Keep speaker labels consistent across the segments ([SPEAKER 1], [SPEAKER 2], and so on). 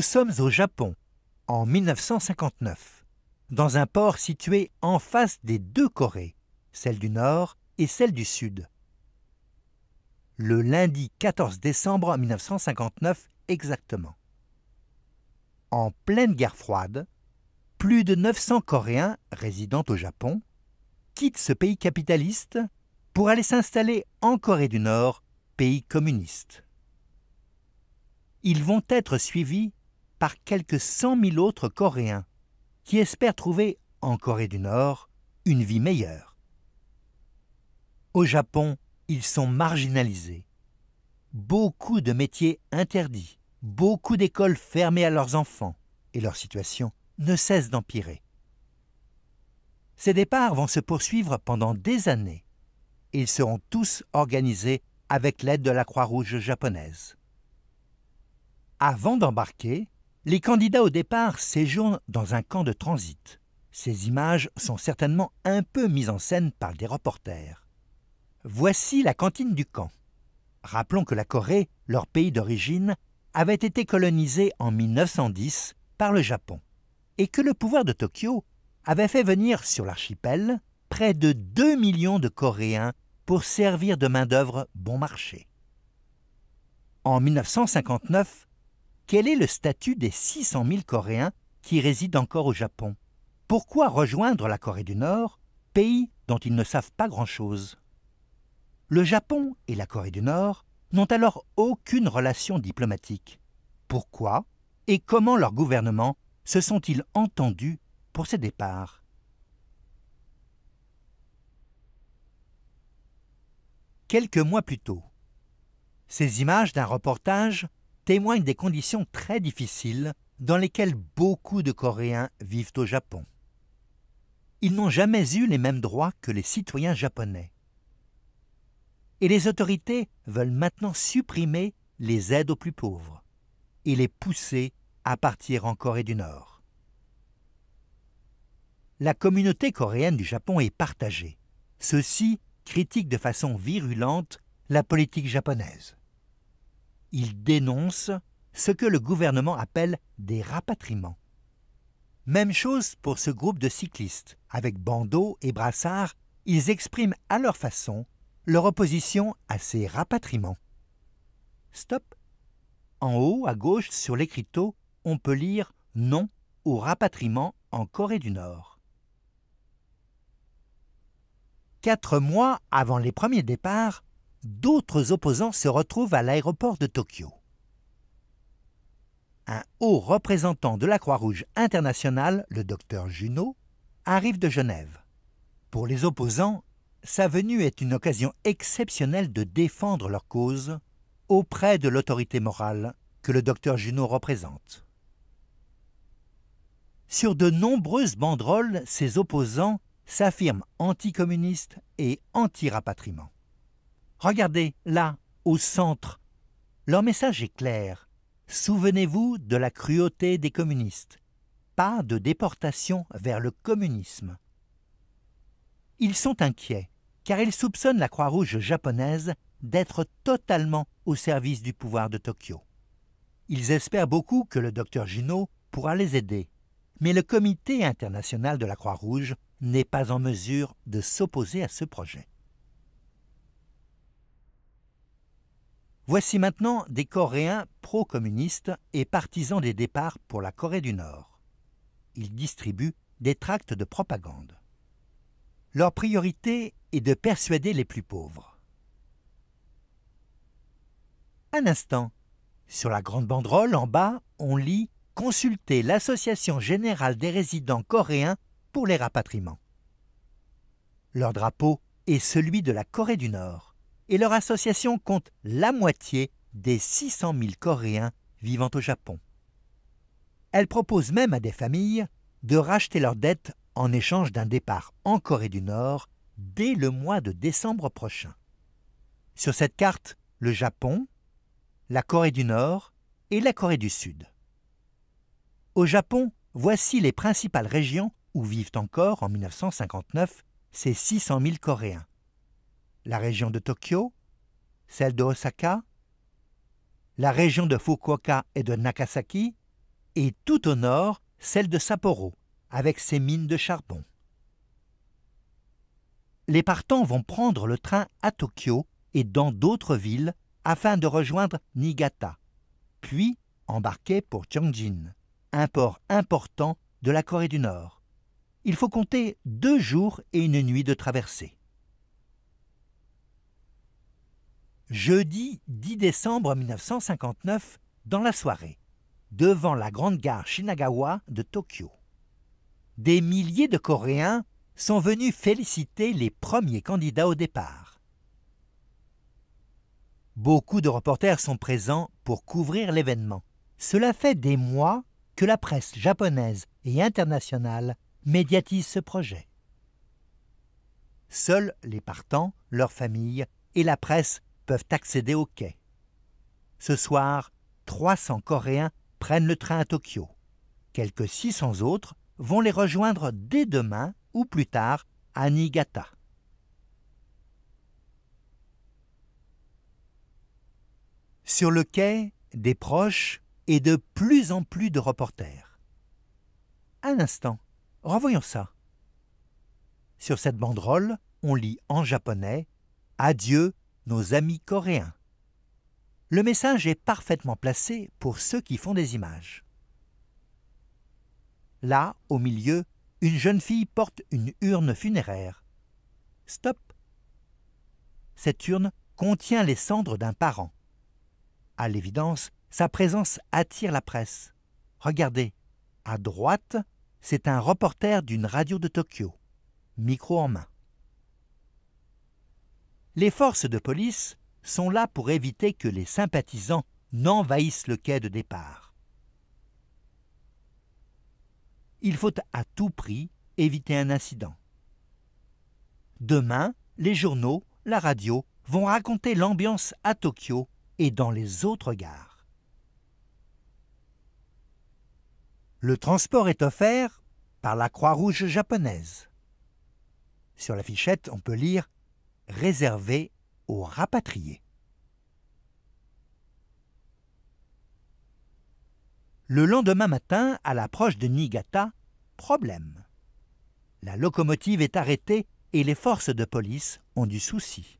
[SPEAKER 1] Nous sommes au Japon, en 1959, dans un port situé en face des deux Corées, celle du Nord et celle du Sud. Le lundi 14 décembre 1959 exactement. En pleine guerre froide, plus de 900 Coréens résidant au Japon quittent ce pays capitaliste pour aller s'installer en Corée du Nord, pays communiste. Ils vont être suivis par quelques cent mille autres Coréens, qui espèrent trouver, en Corée du Nord, une vie meilleure. Au Japon, ils sont marginalisés. Beaucoup de métiers interdits, beaucoup d'écoles fermées à leurs enfants, et leur situation ne cesse d'empirer. Ces départs vont se poursuivre pendant des années. et Ils seront tous organisés avec l'aide de la Croix-Rouge japonaise. Avant d'embarquer, les candidats au départ séjournent dans un camp de transit. Ces images sont certainement un peu mises en scène par des reporters. Voici la cantine du camp. Rappelons que la Corée, leur pays d'origine, avait été colonisée en 1910 par le Japon et que le pouvoir de Tokyo avait fait venir sur l'archipel près de 2 millions de Coréens pour servir de main-d'œuvre bon marché. En 1959, quel est le statut des 600 000 Coréens qui résident encore au Japon Pourquoi rejoindre la Corée du Nord, pays dont ils ne savent pas grand-chose Le Japon et la Corée du Nord n'ont alors aucune relation diplomatique. Pourquoi et comment leurs gouvernements se sont-ils entendus pour ces départs Quelques mois plus tôt, ces images d'un reportage témoigne des conditions très difficiles dans lesquelles beaucoup de Coréens vivent au Japon. Ils n'ont jamais eu les mêmes droits que les citoyens japonais. Et les autorités veulent maintenant supprimer les aides aux plus pauvres et les pousser à partir en Corée du Nord. La communauté coréenne du Japon est partagée. Ceux-ci critiquent de façon virulente la politique japonaise. Ils dénoncent ce que le gouvernement appelle des rapatriements. Même chose pour ce groupe de cyclistes. Avec bandeaux et brassards, ils expriment à leur façon leur opposition à ces rapatriements. Stop. En haut à gauche sur l'écriteau, on peut lire non au rapatriement en Corée du Nord. Quatre mois avant les premiers départs, d'autres opposants se retrouvent à l'aéroport de Tokyo. Un haut représentant de la Croix-Rouge internationale, le docteur Junot, arrive de Genève. Pour les opposants, sa venue est une occasion exceptionnelle de défendre leur cause auprès de l'autorité morale que le docteur Junot représente. Sur de nombreuses banderoles, ses opposants s'affirment anticommunistes et anti rapatriement Regardez, là, au centre. Leur message est clair. Souvenez-vous de la cruauté des communistes. Pas de déportation vers le communisme. Ils sont inquiets, car ils soupçonnent la Croix-Rouge japonaise d'être totalement au service du pouvoir de Tokyo. Ils espèrent beaucoup que le docteur Gino pourra les aider, mais le Comité international de la Croix-Rouge n'est pas en mesure de s'opposer à ce projet. Voici maintenant des Coréens pro-communistes et partisans des départs pour la Corée du Nord. Ils distribuent des tracts de propagande. Leur priorité est de persuader les plus pauvres. Un instant. Sur la grande banderole en bas, on lit Consultez l'Association générale des résidents coréens pour les rapatriements. Leur drapeau est celui de la Corée du Nord et leur association compte la moitié des 600 000 Coréens vivant au Japon. Elle propose même à des familles de racheter leurs dettes en échange d'un départ en Corée du Nord dès le mois de décembre prochain. Sur cette carte, le Japon, la Corée du Nord et la Corée du Sud. Au Japon, voici les principales régions où vivent encore en 1959 ces 600 000 Coréens la région de Tokyo, celle de Osaka, la région de Fukuoka et de Nagasaki, et tout au nord, celle de Sapporo, avec ses mines de charbon. Les partants vont prendre le train à Tokyo et dans d'autres villes afin de rejoindre Niigata, puis embarquer pour Chongjin, un port important de la Corée du Nord. Il faut compter deux jours et une nuit de traversée. jeudi 10 décembre 1959, dans la soirée, devant la grande gare Shinagawa de Tokyo. Des milliers de Coréens sont venus féliciter les premiers candidats au départ. Beaucoup de reporters sont présents pour couvrir l'événement. Cela fait des mois que la presse japonaise et internationale médiatise ce projet. Seuls les partants, leurs familles et la presse peuvent accéder au quai. Ce soir, 300 Coréens prennent le train à Tokyo. Quelques 600 autres vont les rejoindre dès demain ou plus tard à Niigata. Sur le quai, des proches et de plus en plus de reporters. Un instant, revoyons ça. Sur cette banderole, on lit en japonais Adieu, nos amis coréens. Le message est parfaitement placé pour ceux qui font des images. Là, au milieu, une jeune fille porte une urne funéraire. Stop Cette urne contient les cendres d'un parent. À l'évidence, sa présence attire la presse. Regardez, à droite, c'est un reporter d'une radio de Tokyo, micro en main les forces de police sont là pour éviter que les sympathisants n'envahissent le quai de départ. Il faut à tout prix éviter un incident. Demain, les journaux, la radio vont raconter l'ambiance à Tokyo et dans les autres gares. Le transport est offert par la Croix-Rouge japonaise. Sur la fichette, on peut lire réservé aux rapatriés. Le lendemain matin, à l'approche de Niigata, problème. La locomotive est arrêtée et les forces de police ont du souci.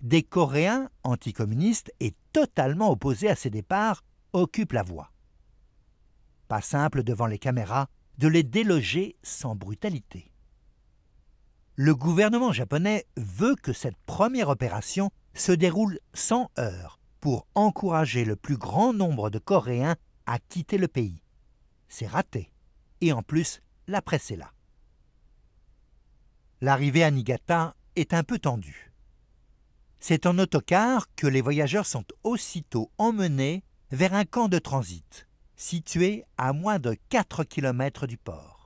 [SPEAKER 1] Des Coréens anticommunistes et totalement opposés à ces départs occupent la voie. Pas simple devant les caméras de les déloger sans brutalité le gouvernement japonais veut que cette première opération se déroule sans heurts pour encourager le plus grand nombre de Coréens à quitter le pays. C'est raté. Et en plus, la presse est là. L'arrivée à Niigata est un peu tendue. C'est en autocar que les voyageurs sont aussitôt emmenés vers un camp de transit, situé à moins de 4 km du port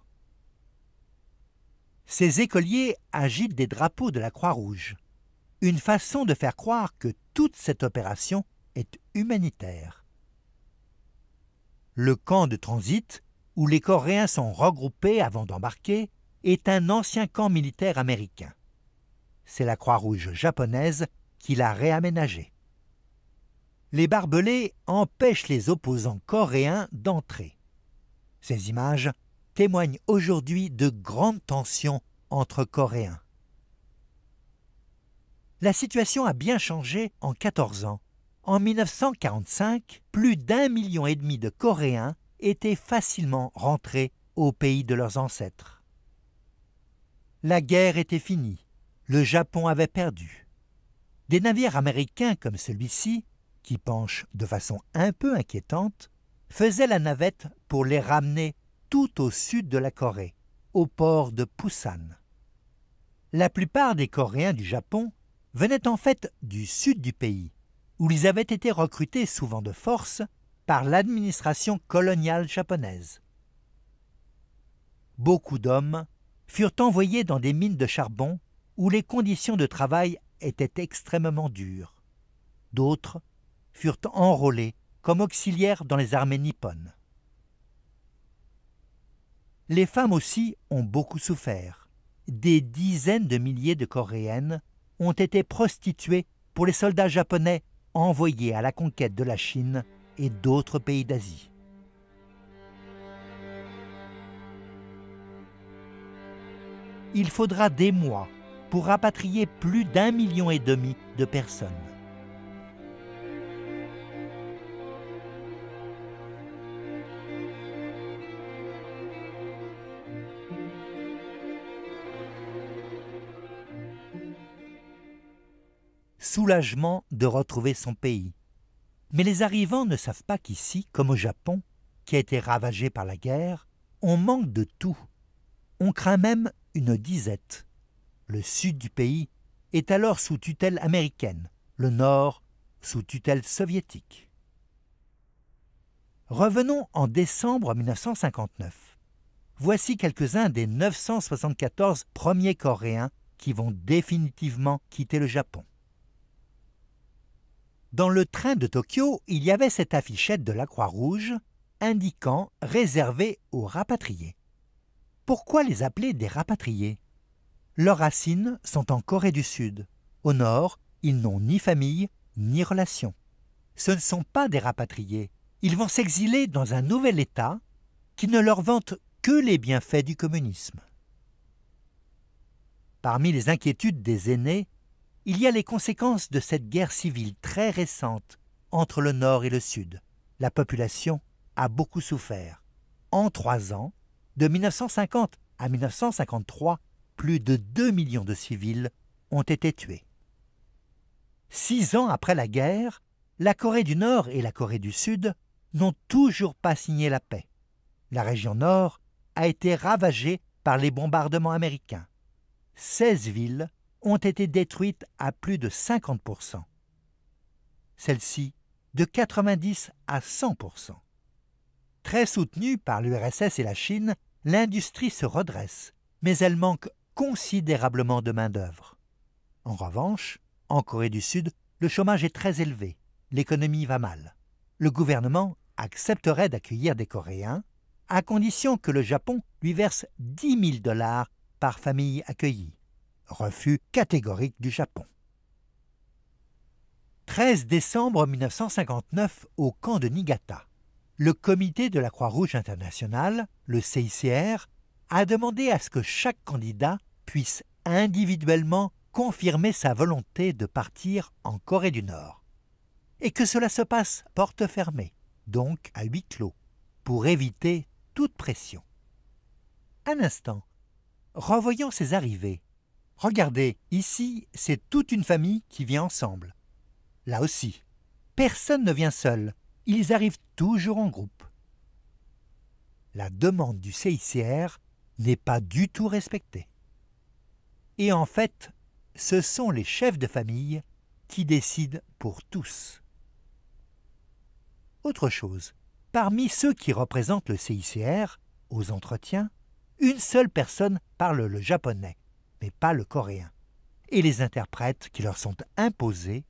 [SPEAKER 1] ces écoliers agitent des drapeaux de la Croix-Rouge. Une façon de faire croire que toute cette opération est humanitaire. Le camp de transit, où les Coréens sont regroupés avant d'embarquer, est un ancien camp militaire américain. C'est la Croix-Rouge japonaise qui l'a réaménagé. Les barbelés empêchent les opposants coréens d'entrer. Ces images témoignent aujourd'hui de grandes tensions entre Coréens. La situation a bien changé en 14 ans. En 1945, plus d'un million et demi de Coréens étaient facilement rentrés au pays de leurs ancêtres. La guerre était finie, le Japon avait perdu. Des navires américains comme celui-ci, qui penchent de façon un peu inquiétante, faisaient la navette pour les ramener tout au sud de la Corée, au port de Pusan. La plupart des Coréens du Japon venaient en fait du sud du pays, où ils avaient été recrutés souvent de force par l'administration coloniale japonaise. Beaucoup d'hommes furent envoyés dans des mines de charbon où les conditions de travail étaient extrêmement dures. D'autres furent enrôlés comme auxiliaires dans les armées nippones. Les femmes aussi ont beaucoup souffert. Des dizaines de milliers de Coréennes ont été prostituées pour les soldats japonais envoyés à la conquête de la Chine et d'autres pays d'Asie. Il faudra des mois pour rapatrier plus d'un million et demi de personnes. soulagement de retrouver son pays. Mais les arrivants ne savent pas qu'ici, comme au Japon, qui a été ravagé par la guerre, on manque de tout. On craint même une disette. Le sud du pays est alors sous tutelle américaine, le nord sous tutelle soviétique. Revenons en décembre 1959. Voici quelques-uns des 974 premiers Coréens qui vont définitivement quitter le Japon. Dans le train de Tokyo, il y avait cette affichette de la Croix-Rouge indiquant réservé aux rapatriés. Pourquoi les appeler des rapatriés Leurs racines sont en Corée du Sud. Au nord, ils n'ont ni famille ni relation. Ce ne sont pas des rapatriés. Ils vont s'exiler dans un nouvel État qui ne leur vante que les bienfaits du communisme. Parmi les inquiétudes des aînés, il y a les conséquences de cette guerre civile très récente entre le Nord et le Sud. La population a beaucoup souffert. En trois ans, de 1950 à 1953, plus de 2 millions de civils ont été tués. Six ans après la guerre, la Corée du Nord et la Corée du Sud n'ont toujours pas signé la paix. La région Nord a été ravagée par les bombardements américains. 16 villes ont été détruites à plus de 50%. Celles-ci de 90 à 100%. Très soutenue par l'URSS et la Chine, l'industrie se redresse, mais elle manque considérablement de main-d'œuvre. En revanche, en Corée du Sud, le chômage est très élevé, l'économie va mal. Le gouvernement accepterait d'accueillir des Coréens, à condition que le Japon lui verse 10 000 dollars par famille accueillie refus catégorique du Japon. 13 décembre 1959 au camp de Niigata. Le comité de la Croix-Rouge internationale, le CICR, a demandé à ce que chaque candidat puisse individuellement confirmer sa volonté de partir en Corée du Nord. Et que cela se passe porte fermée, donc à huis clos, pour éviter toute pression. Un instant, revoyons ces arrivées Regardez, ici, c'est toute une famille qui vient ensemble. Là aussi, personne ne vient seul. Ils arrivent toujours en groupe. La demande du CICR n'est pas du tout respectée. Et en fait, ce sont les chefs de famille qui décident pour tous. Autre chose, parmi ceux qui représentent le CICR, aux entretiens, une seule personne parle le japonais mais pas le coréen. Et les interprètes qui leur sont imposés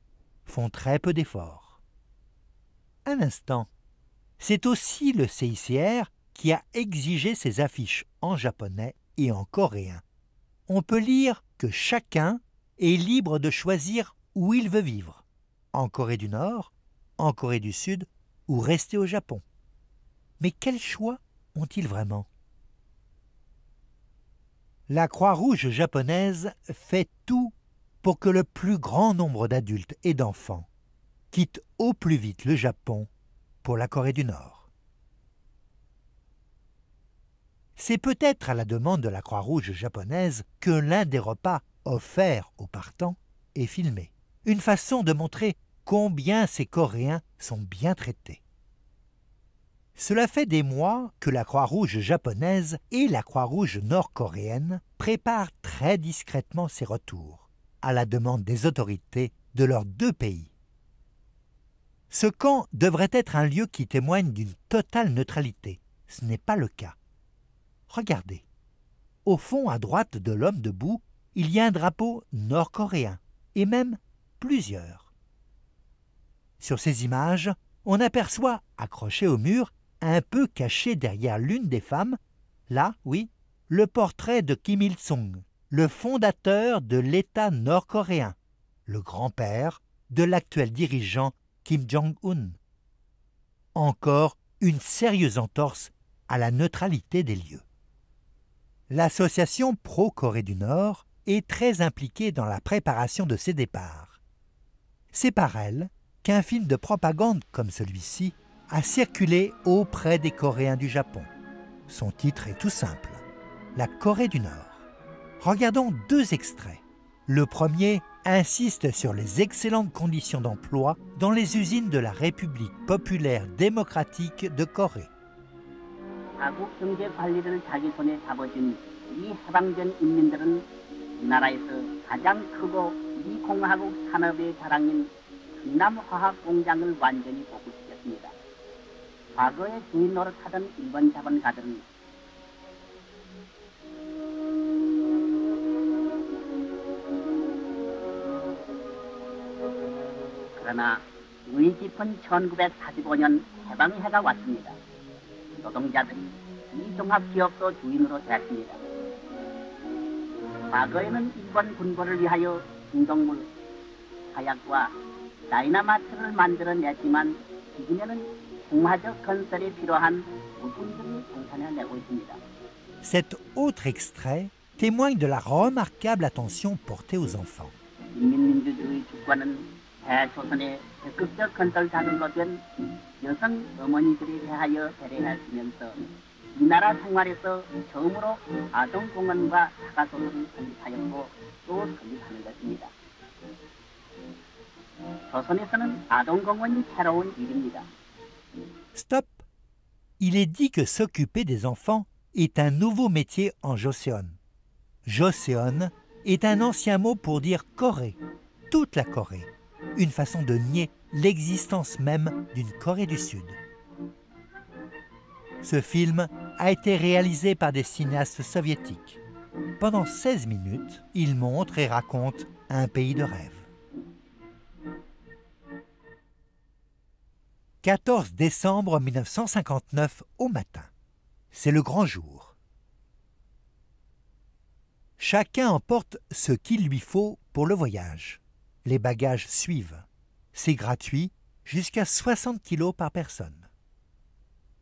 [SPEAKER 1] font très peu d'efforts. Un instant, c'est aussi le CICR qui a exigé ses affiches en japonais et en coréen. On peut lire que chacun est libre de choisir où il veut vivre, en Corée du Nord, en Corée du Sud ou rester au Japon. Mais quel choix ont-ils vraiment la Croix-Rouge japonaise fait tout pour que le plus grand nombre d'adultes et d'enfants quittent au plus vite le Japon pour la Corée du Nord. C'est peut-être à la demande de la Croix-Rouge japonaise que l'un des repas offerts aux partants est filmé. Une façon de montrer combien ces Coréens sont bien traités. Cela fait des mois que la Croix-Rouge japonaise et la Croix-Rouge nord-coréenne préparent très discrètement ces retours, à la demande des autorités de leurs deux pays. Ce camp devrait être un lieu qui témoigne d'une totale neutralité. Ce n'est pas le cas. Regardez. Au fond à droite de l'homme debout, il y a un drapeau nord-coréen, et même plusieurs. Sur ces images, on aperçoit, accroché au mur, un peu caché derrière l'une des femmes, là, oui, le portrait de Kim Il-sung, le fondateur de l'État nord-coréen, le grand-père de l'actuel dirigeant Kim Jong-un. Encore une sérieuse entorse à la neutralité des lieux. L'association pro-Corée du Nord est très impliquée dans la préparation de ses départs. C'est par elle qu'un film de propagande comme celui-ci a circulé auprès des Coréens du Japon. Son titre est tout simple, La Corée du Nord. Regardons deux extraits. Le premier insiste sur les excellentes conditions d'emploi dans les usines de la République populaire démocratique de Corée.
[SPEAKER 2] 과거에 주인 노릇하던 일본 자본가들은 그러나 우리 깊은 1945년 해방 해가 왔습니다. 노동자들이 이종합기업도 주인으로 되었습니다. 과거에는 일본 군부를 위하여 중동물, 화약과 다이나마트를 만들어냈지만 지금에는
[SPEAKER 1] Cet autre extrait témoigne de la remarquable attention portée aux enfants.
[SPEAKER 2] 이 나라 생활에서 처음으로 아동공원과 사과소를 건립하였고 또 건립하는 것입니다. 조선에서는 아동공원이 새로운 일입니다.
[SPEAKER 1] Stop Il est dit que s'occuper des enfants est un nouveau métier en Joseon. Joseon est un ancien mot pour dire Corée, toute la Corée, une façon de nier l'existence même d'une Corée du Sud. Ce film a été réalisé par des cinéastes soviétiques. Pendant 16 minutes, il montre et raconte un pays de rêve. 14 décembre 1959 au matin. C'est le grand jour. Chacun emporte ce qu'il lui faut pour le voyage. Les bagages suivent. C'est gratuit, jusqu'à 60 kilos par personne.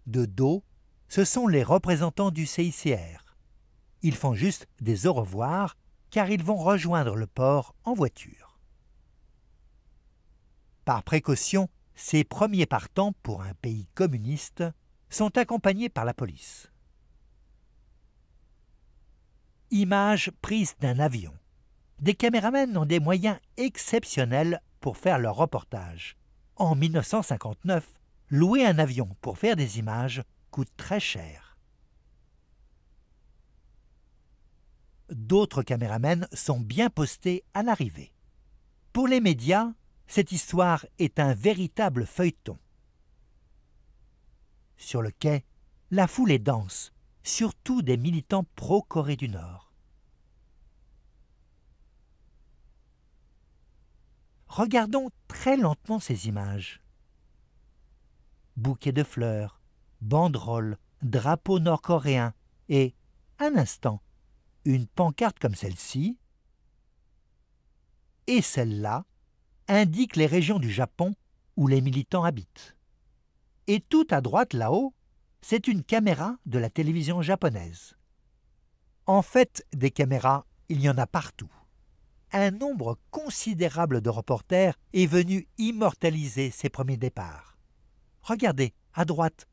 [SPEAKER 1] De dos, ce sont les représentants du CICR. Ils font juste des au revoir car ils vont rejoindre le port en voiture. Par précaution, ces premiers partants pour un pays communiste sont accompagnés par la police. Images prises d'un avion. Des caméramens ont des moyens exceptionnels pour faire leur reportage. En 1959, louer un avion pour faire des images coûte très cher. D'autres caméramens sont bien postés à l'arrivée. Pour les médias, cette histoire est un véritable feuilleton. Sur le quai, la foule est dense, surtout des militants pro-Corée du Nord. Regardons très lentement ces images. Bouquets de fleurs, banderoles, drapeaux nord-coréens et, un instant, une pancarte comme celle-ci et celle-là indique les régions du Japon où les militants habitent. Et tout à droite là-haut, c'est une caméra de la télévision japonaise. En fait, des caméras, il y en a partout. Un nombre considérable de reporters est venu immortaliser ces premiers départs. Regardez, à droite,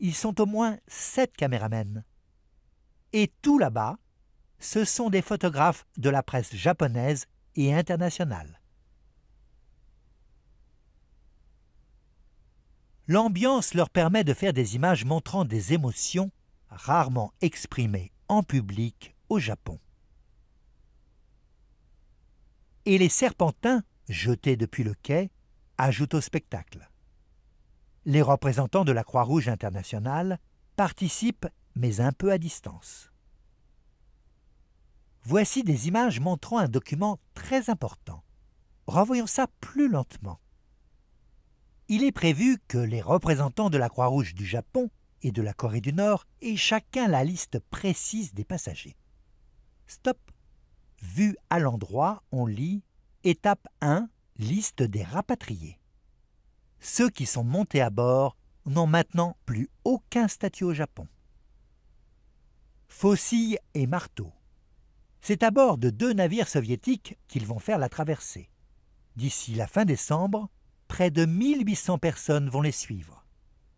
[SPEAKER 1] ils sont au moins sept caméramens. Et tout là-bas, ce sont des photographes de la presse japonaise et internationale. l'ambiance leur permet de faire des images montrant des émotions rarement exprimées en public au Japon. Et les serpentins, jetés depuis le quai, ajoutent au spectacle. Les représentants de la Croix-Rouge internationale participent, mais un peu à distance. Voici des images montrant un document très important. Revoyons ça plus lentement il est prévu que les représentants de la Croix-Rouge du Japon et de la Corée du Nord aient chacun la liste précise des passagers. Stop Vu à l'endroit, on lit Étape 1, liste des rapatriés. Ceux qui sont montés à bord n'ont maintenant plus aucun statut au Japon. Faucille et marteau. C'est à bord de deux navires soviétiques qu'ils vont faire la traversée. D'ici la fin décembre, près de 1800 personnes vont les suivre.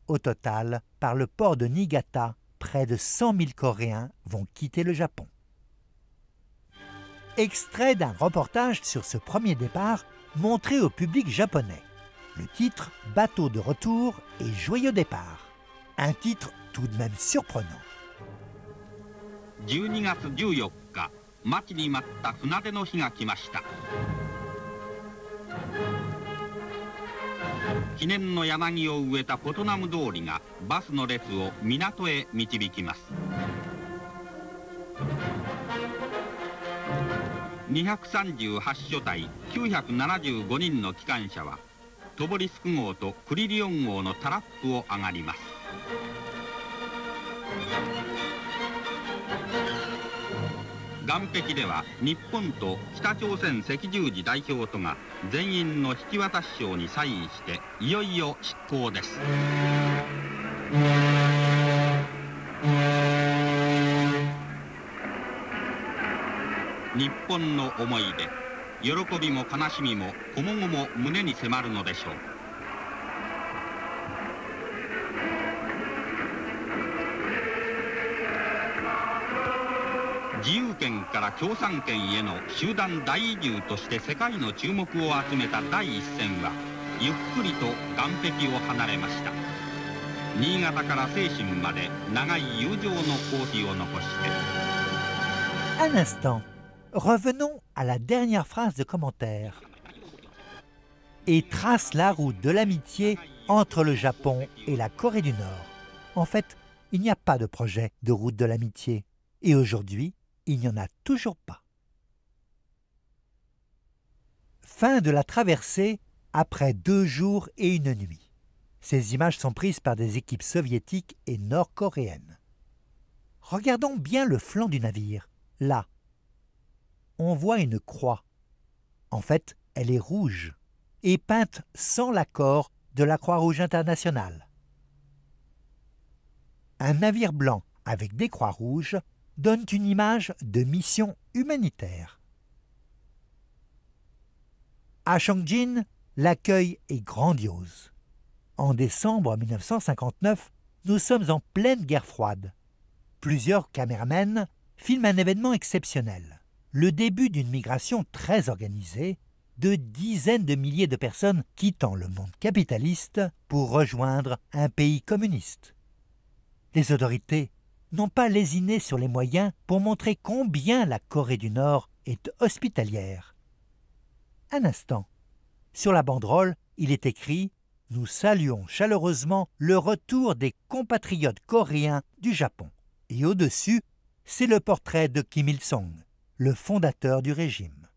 [SPEAKER 1] Au total, par le port de Niigata, près de 100 000 Coréens vont quitter le Japon. Extrait d'un reportage sur ce premier départ montré au public japonais. Le titre Bateau de retour et Joyeux départ. Un titre tout de même surprenant.
[SPEAKER 3] 12月14記念の柳を植えたポトナム通りがバスの列を港へ導きます238所帯975人の機関車はトボリスク号とクリリオン号のタラップを上がります岸壁では日本と北朝鮮赤十字代表とが全員の引き渡し賞にサインしていよいよ執行です。日本の思い出喜びも悲しみもこもごも胸に迫るのでしょう。Un
[SPEAKER 1] instant, revenons à la dernière phrase de commentaire. Et trace la route de l'amitié entre le Japon et la Corée du Nord. En fait, il n'y a pas de projet de route de l'amitié. Et aujourd'hui, il n'y en a toujours pas. Fin de la traversée après deux jours et une nuit. Ces images sont prises par des équipes soviétiques et nord-coréennes. Regardons bien le flanc du navire. Là, on voit une croix. En fait, elle est rouge et peinte sans l'accord de la Croix-Rouge internationale. Un navire blanc avec des croix rouges donnent une image de mission humanitaire. À Changjin, l'accueil est grandiose. En décembre 1959, nous sommes en pleine guerre froide. Plusieurs caméramen filment un événement exceptionnel, le début d'une migration très organisée de dizaines de milliers de personnes quittant le monde capitaliste pour rejoindre un pays communiste. Les autorités n'ont pas lésiné sur les moyens pour montrer combien la Corée du Nord est hospitalière. Un instant. Sur la banderole, il est écrit Nous saluons chaleureusement le retour des compatriotes coréens du Japon. Et au-dessus, c'est le portrait de Kim Il-sung, le fondateur du régime.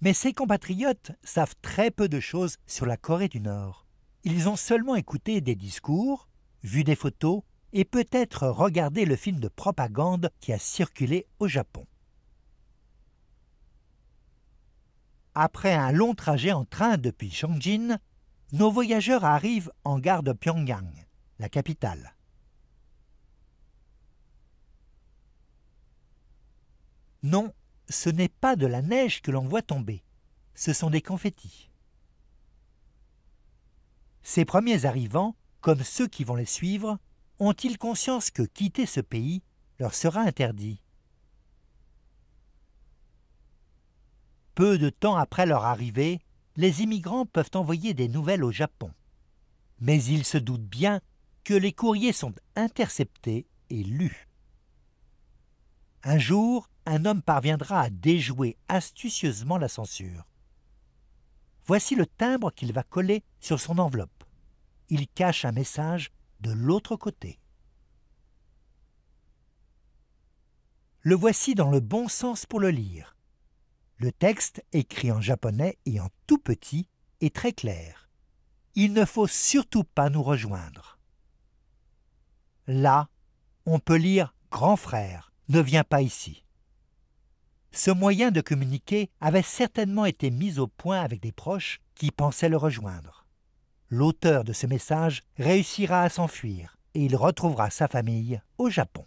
[SPEAKER 1] Mais ces compatriotes savent très peu de choses sur la Corée du Nord. Ils ont seulement écouté des discours, vu des photos et peut-être regarder le film de propagande qui a circulé au Japon. Après un long trajet en train depuis Shangjin, nos voyageurs arrivent en gare de Pyongyang, la capitale. Non, ce n'est pas de la neige que l'on voit tomber, ce sont des confettis. Ces premiers arrivants, comme ceux qui vont les suivre, ont-ils conscience que quitter ce pays leur sera interdit Peu de temps après leur arrivée, les immigrants peuvent envoyer des nouvelles au Japon. Mais ils se doutent bien que les courriers sont interceptés et lus. Un jour, un homme parviendra à déjouer astucieusement la censure. Voici le timbre qu'il va coller sur son enveloppe. Il cache un message de l'autre côté. Le voici dans le bon sens pour le lire. Le texte, écrit en japonais et en tout petit, est très clair. Il ne faut surtout pas nous rejoindre. Là, on peut lire Grand frère, ne viens pas ici. Ce moyen de communiquer avait certainement été mis au point avec des proches qui pensaient le rejoindre l'auteur de ce message réussira à s'enfuir et il retrouvera sa famille au Japon.